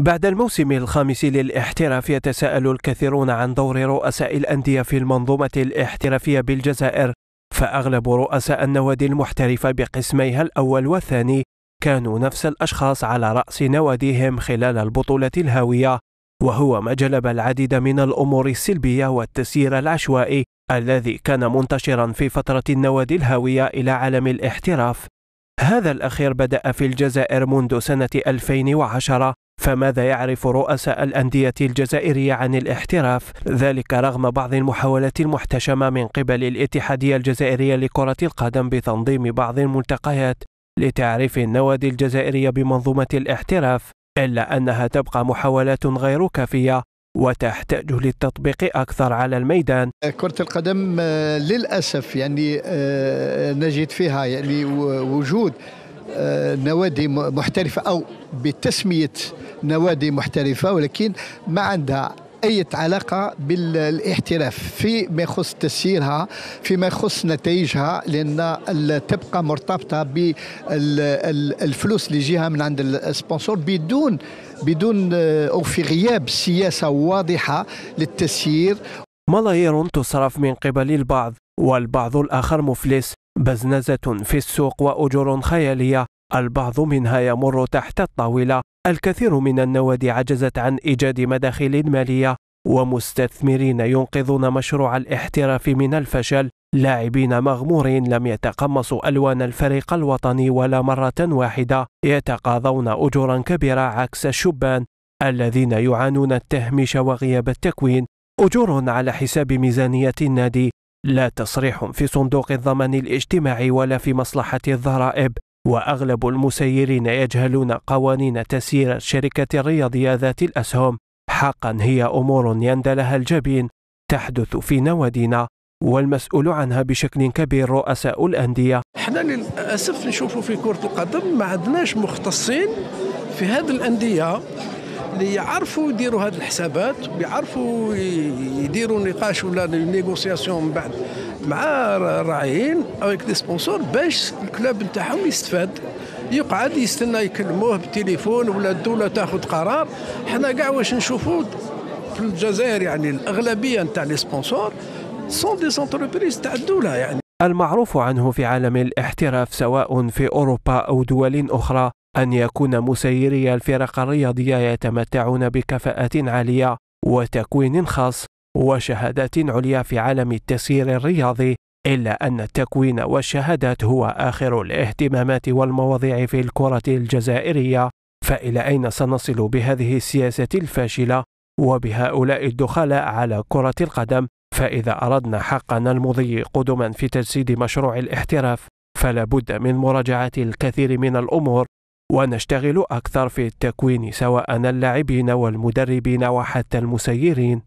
بعد الموسم الخامس للاحتراف يتساءل الكثيرون عن دور رؤساء الأندية في المنظومة الاحترافية بالجزائر فأغلب رؤساء النوادي المحترفة بقسميها الأول والثاني كانوا نفس الأشخاص على رأس نواديهم خلال البطولة الهاوية وهو ما جلب العديد من الأمور السلبية والتسيير العشوائي الذي كان منتشرا في فترة النوادي الهاوية إلى عالم الاحتراف هذا الأخير بدأ في الجزائر منذ سنة 2010 فماذا يعرف رؤساء الأندية الجزائرية عن الاحتراف؟ ذلك رغم بعض المحاولات المحتشمة من قبل الاتحادية الجزائرية لكرة القدم بتنظيم بعض الملتقيات لتعريف النوادي الجزائرية بمنظومة الاحتراف، إلا أنها تبقى محاولات غير كافية وتحتاج للتطبيق أكثر على الميدان كرة القدم آه، للأسف يعني آه، نجد فيها يعني وجود آه، نوادي محترفه او بتسميه نوادي محترفه ولكن ما عندها أي علاقة بالاحتراف فيما يخص تسييرها فيما يخص نتائجها لأن تبقى مرتبطة بالفلوس اللي جيها من عند السبونسور بدون بدون آه، أو في غياب سياسة واضحة للتسيير ملايير تصرف من قبل البعض والبعض الآخر مفلس بزنزة في السوق وأجور خيالية البعض منها يمر تحت الطاولة الكثير من النوادي عجزت عن إيجاد مداخل مالية ومستثمرين ينقذون مشروع الاحتراف من الفشل لاعبين مغمورين لم يتقمصوا ألوان الفريق الوطني ولا مرة واحدة يتقاضون أجورا كبيرة عكس الشبان الذين يعانون التهميش وغياب التكوين أجور على حساب ميزانية النادي لا تصريح في صندوق الضمان الاجتماعي ولا في مصلحة الضرائب وأغلب المسيرين يجهلون قوانين تسيير الرياضيه ذات الأسهم حقا هي أمور يندلها الجبين تحدث في نوادينا والمسؤول عنها بشكل كبير رؤساء الأندية احنا للأسف نشوفوا في كرة القدم ما عندناش مختصين في هذه الأندية اللي يعرفوا يديروا هذه الحسابات ويعرفوا يديروا نقاش ولا نيغوسياسيون من بعد مع الراعيين او دي سبونسور باش الكلاب نتاعهم يستفاد يقعد يستنى يكلموه بالتليفون ولا الدوله تاخذ قرار حنا كاع واش نشوفوا في الجزائر يعني الاغلبيه نتاع لي سبونسور سون دي سونتربريز تاع الدوله يعني المعروف عنه في عالم الاحتراف سواء في اوروبا او دول اخرى ان يكون مسيري الفرق الرياضيه يتمتعون بكفاءات عاليه وتكوين خاص وشهادات عليا في عالم التسيير الرياضي إلا أن التكوين والشهادات هو آخر الاهتمامات والمواضيع في الكرة الجزائرية فإلى أين سنصل بهذه السياسة الفاشلة وبهؤلاء الدخلاء على كرة القدم فإذا أردنا حقا المضي قدما في تجسيد مشروع الاحتراف فلا بد من مراجعة الكثير من الأمور ونشتغل أكثر في التكوين سواء اللاعبين والمدربين وحتى المسيرين